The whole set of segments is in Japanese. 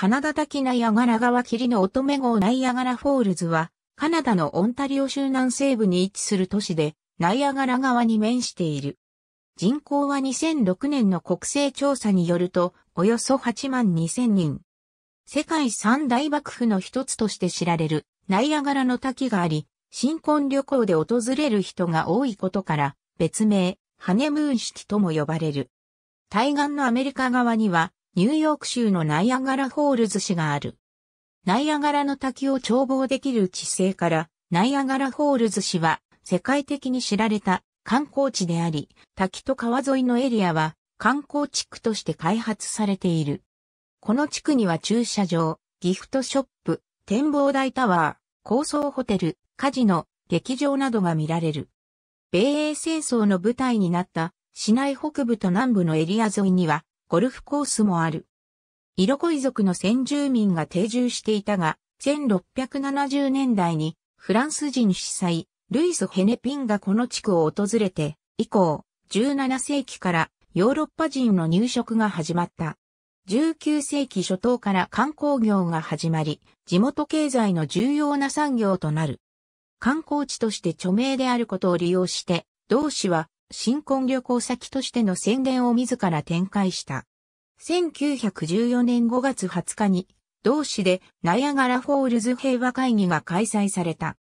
カナダ滝ナイアガラ川霧の乙女号ナイアガラフォールズは、カナダのオンタリオ州南西部に位置する都市で、ナイアガラ川に面している。人口は2006年の国勢調査によると、およそ8万2000人。世界三大幕府の一つとして知られる、ナイアガラの滝があり、新婚旅行で訪れる人が多いことから、別名、ハネムーン式とも呼ばれる。対岸のアメリカ側には、ニューヨーク州のナイアガラホールズ市がある。ナイアガラの滝を眺望できる地勢から、ナイアガラホールズ市は世界的に知られた観光地であり、滝と川沿いのエリアは観光地区として開発されている。この地区には駐車場、ギフトショップ、展望台タワー、高層ホテル、カジノ、劇場などが見られる。米英戦争の舞台になった市内北部と南部のエリア沿いにはゴルフコースもある。色恋族の先住民が定住していたが、1670年代にフランス人司祭、ルイス・ヘネピンがこの地区を訪れて、以降、17世紀からヨーロッパ人の入植が始まった。19世紀初頭から観光業が始まり、地元経済の重要な産業となる。観光地として著名であることを利用して、同市は新婚旅行先としての宣伝を自ら展開した。1914年5月20日に、同市でナイアガラフォールズ平和会議が開催された。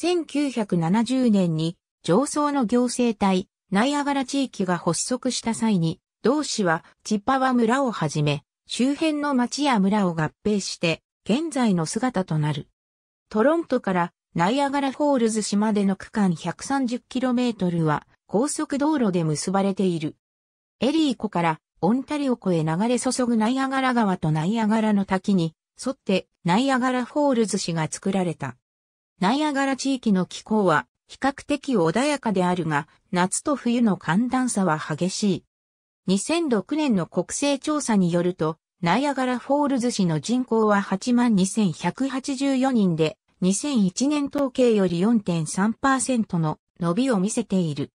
1970年に上層の行政体、ナイアガラ地域が発足した際に、同市はチッパワ村をはじめ、周辺の町や村を合併して、現在の姿となる。トロントからナイアガラフォールズ島での区間 130km は、高速道路で結ばれている。エリー湖からオンタリオ湖へ流れ注ぐナイアガラ川とナイアガラの滝に沿ってナイアガラフォールズ市が作られた。ナイアガラ地域の気候は比較的穏やかであるが、夏と冬の寒暖差は激しい。2006年の国勢調査によると、ナイアガラフォールズ市の人口は82,184人で、2001年統計より4.3%の伸びを見せている。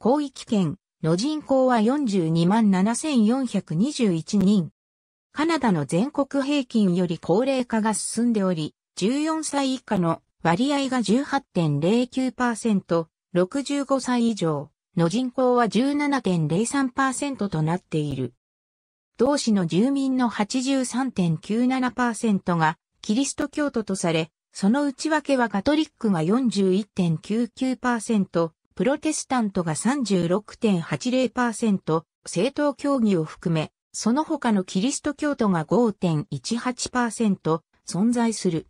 広域圏の人口は42万7421人。カナダの全国平均より高齢化が進んでおり、14歳以下の割合が18.09%、65歳以上の人口は17.03%となっている。同市の住民の83.97%がキリスト教徒とされ、その内訳はカトリックが41.99%、プロテスタントが36.80%、正当教義を含め、その他のキリスト教徒が5.18%存在する。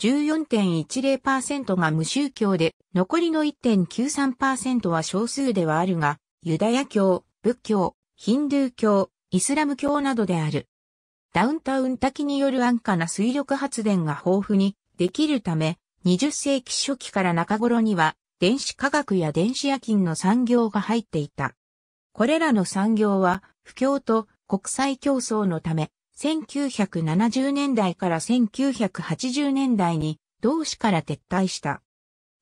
14.10%が無宗教で、残りの1.93%は少数ではあるが、ユダヤ教、仏教、ヒンドゥー教、イスラム教などである。ダウンタウン滝による安価な水力発電が豊富にできるため、20世紀初期から中頃には電子化学や電子夜勤の産業が入っていた。これらの産業は、不況と国際競争のため、1970年代から1980年代に同市から撤退した。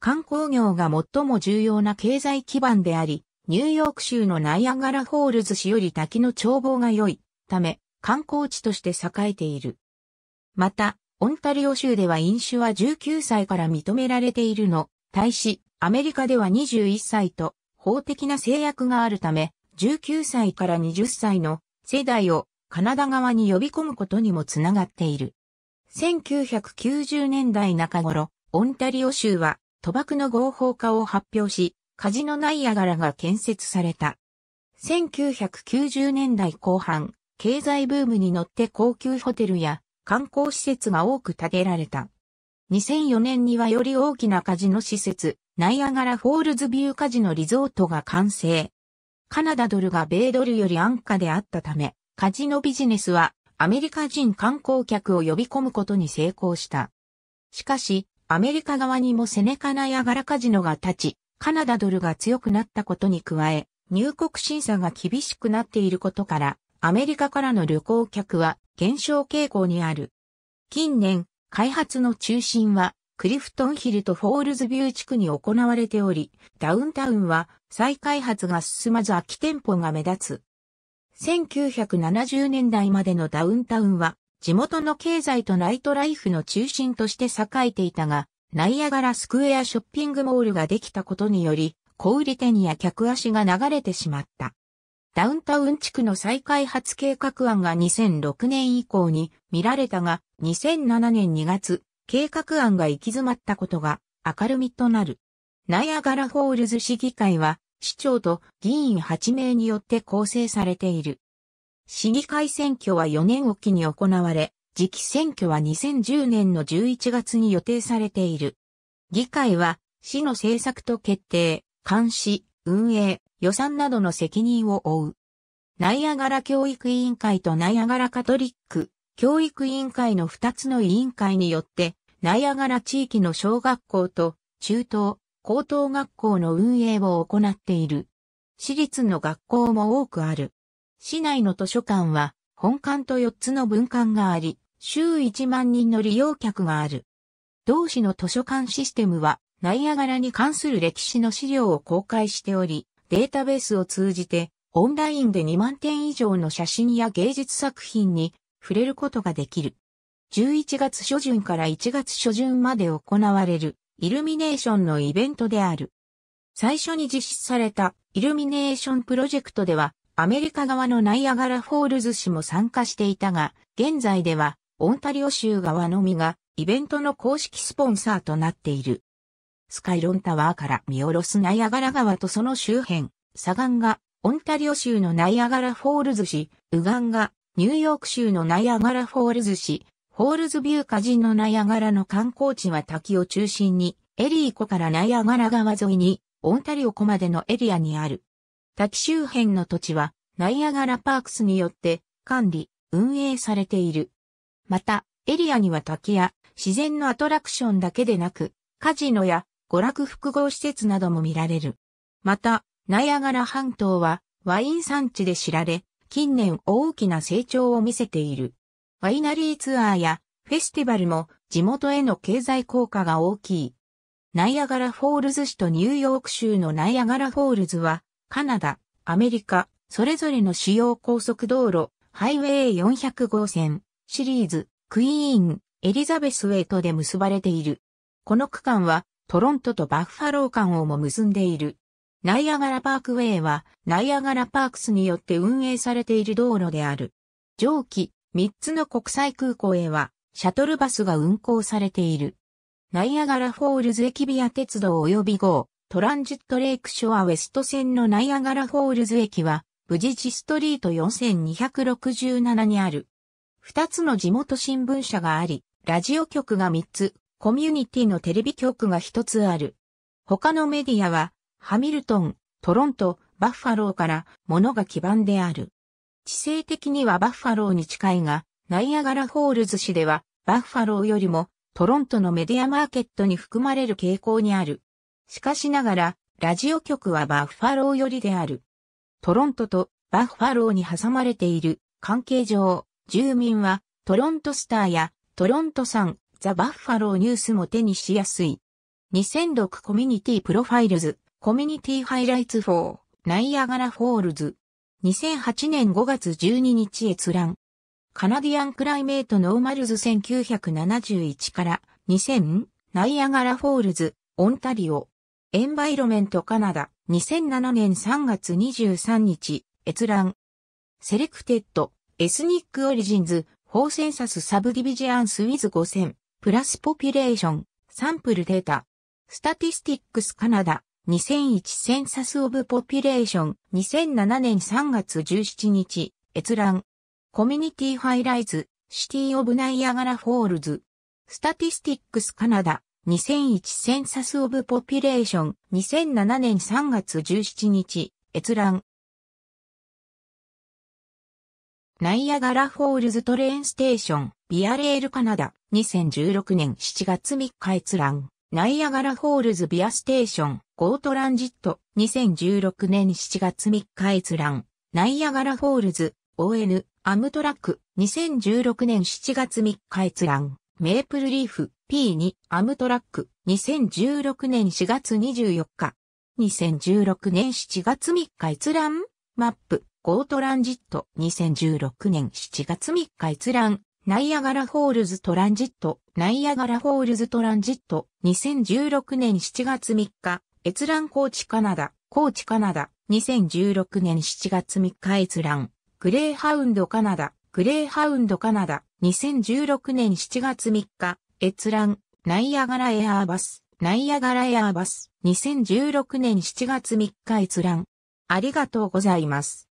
観光業が最も重要な経済基盤であり、ニューヨーク州のナイアガラホールズ市より滝の眺望が良いため、観光地として栄えている。また、オンタリオ州では飲酒は19歳から認められているの、対し、アメリカでは21歳と法的な制約があるため、19歳から20歳の世代をカナダ側に呼び込むことにもつながっている。1990年代中頃、オンタリオ州は賭博の合法化を発表し、カジノナイアガラが建設された。1990年代後半、経済ブームに乗って高級ホテルや観光施設が多く建てられた。2004年にはより大きなカジノ施設、ナイアガラフォールズビューカジノリゾートが完成。カナダドルが米ドルより安価であったため、カジノビジネスはアメリカ人観光客を呼び込むことに成功した。しかし、アメリカ側にもセネカナイアガラカジノが立ち、カナダドルが強くなったことに加え、入国審査が厳しくなっていることから、アメリカからの旅行客は減少傾向にある。近年、開発の中心はクリフトンヒルとフォールズビュー地区に行われており、ダウンタウンは再開発が進まず空き店舗が目立つ。1970年代までのダウンタウンは、地元の経済とナイトライフの中心として栄えていたが、ナイアガラスクエアショッピングモールができたことにより、小売店や客足が流れてしまった。ダウンタウン地区の再開発計画案が2006年以降に見られたが、2007年2月、計画案が行き詰まったことが明るみとなる。ナイアガラホールズ市議会は、市長と議員8名によって構成されている。市議会選挙は4年おきに行われ、次期選挙は2010年の11月に予定されている。議会は、市の政策と決定、監視、運営、予算などの責任を負う。ナイアガラ教育委員会とナイアガラカトリック教育委員会の2つの委員会によって、ナイアガラ地域の小学校と中等、高等学校の運営を行っている。私立の学校も多くある。市内の図書館は本館と4つの分館があり、週1万人の利用客がある。同市の図書館システムは、ナイアガラに関する歴史の資料を公開しており、データベースを通じて、オンラインで2万点以上の写真や芸術作品に触れることができる。11月初旬から1月初旬まで行われるイルミネーションのイベントである。最初に実施されたイルミネーションプロジェクトではアメリカ側のナイアガラフォールズ市も参加していたが、現在ではオンタリオ州側のみがイベントの公式スポンサーとなっている。スカイロンタワーから見下ろすナイアガラ川とその周辺、左岸がオンタリオ州のナイアガラフォールズ市、右岸がニューヨーク州のナイアガラフォールズ市、フォールズビュー火人のナイアガラの観光地は滝を中心に、エリー湖からナイアガラ川沿いに、オンタリオ湖までのエリアにある。滝周辺の土地は、ナイアガラパークスによって管理、運営されている。また、エリアには滝や自然のアトラクションだけでなく、カジノや娯楽複合施設なども見られる。また、ナイアガラ半島はワイン産地で知られ、近年大きな成長を見せている。ワイナリーツアーやフェスティバルも地元への経済効果が大きい。ナイアガラフォールズ市とニューヨーク州のナイアガラフォールズは、カナダ、アメリカ、それぞれの主要高速道路、ハイウェイ400号線、シリーズ、クイーン、エリザベスウェイトで結ばれている。この区間は、トロントとバッファロー間をも結んでいる。ナイアガラパークウェイは、ナイアガラパークスによって運営されている道路である。上記、3つの国際空港へは、シャトルバスが運行されている。ナイアガラフォールズ駅ビア鉄道及び号、トランジットレイクショアウェスト線のナイアガラフォールズ駅は、ブジジストリート4267にある。2つの地元新聞社があり、ラジオ局が3つ、コミュニティのテレビ局が1つある。他のメディアは、ハミルトン、トロント、バッファローからものが基盤である。地勢的にはバッファローに近いが、ナイアガラホールズ市ではバッファローよりもトロントのメディアマーケットに含まれる傾向にある。しかしながら、ラジオ局はバッファロー寄りである。トロントとバッファローに挟まれている関係上、住民はトロントスターやトロントさん、ザ・バッファローニュースも手にしやすい。2006コミュニティプロファイルズコミュニティハイライツ4、ナイアガラフォールズ。2008年5月12日閲覧。カナディアンクライメートノーマルズ1971から2000、ナイアガラフォールズ、オンタリオ。エンバイロメントカナダ、2007年3月23日、閲覧。セレクテッド、エスニックオリジンズ、フォーセンサスサブディビジアンスウィズ5000、プラスポピュレーション、サンプルデータ。スタティスティックスカナダ、2001センサスオブポピュレーション2007年3月17日閲覧コミュニティハイライズシティオブナイアガラフォールズスタティスティックスカナダ2001センサスオブポピュレーション2007年3月17日閲覧ナイアガラフォールズトレーンステーションビアレールカナダ2016年7月3日閲覧ナイアガラホールズビアステーション、ゴートランジット、2016年7月3日閲覧、ナイアガラホールズ、ON、アムトラック、2016年7月3日閲覧、メープルリーフ、P2、アムトラック、2016年4月24日、2016年7月3日閲覧、マップ、ゴートランジット、2016年7月3日閲覧、ナイアガラホールズトランジット、ナイアガラホールズトランジット、2016年7月3日、閲覧高知カナダ、高知カナダ、2016年7月3日閲覧、グレーハウンドカナダ、グレーハウンドカナダ、2016年7月3日、閲覧、ナイアガラエアーバス、ナイアガラエアーバス、2016年7月3日閲覧。ありがとうございます。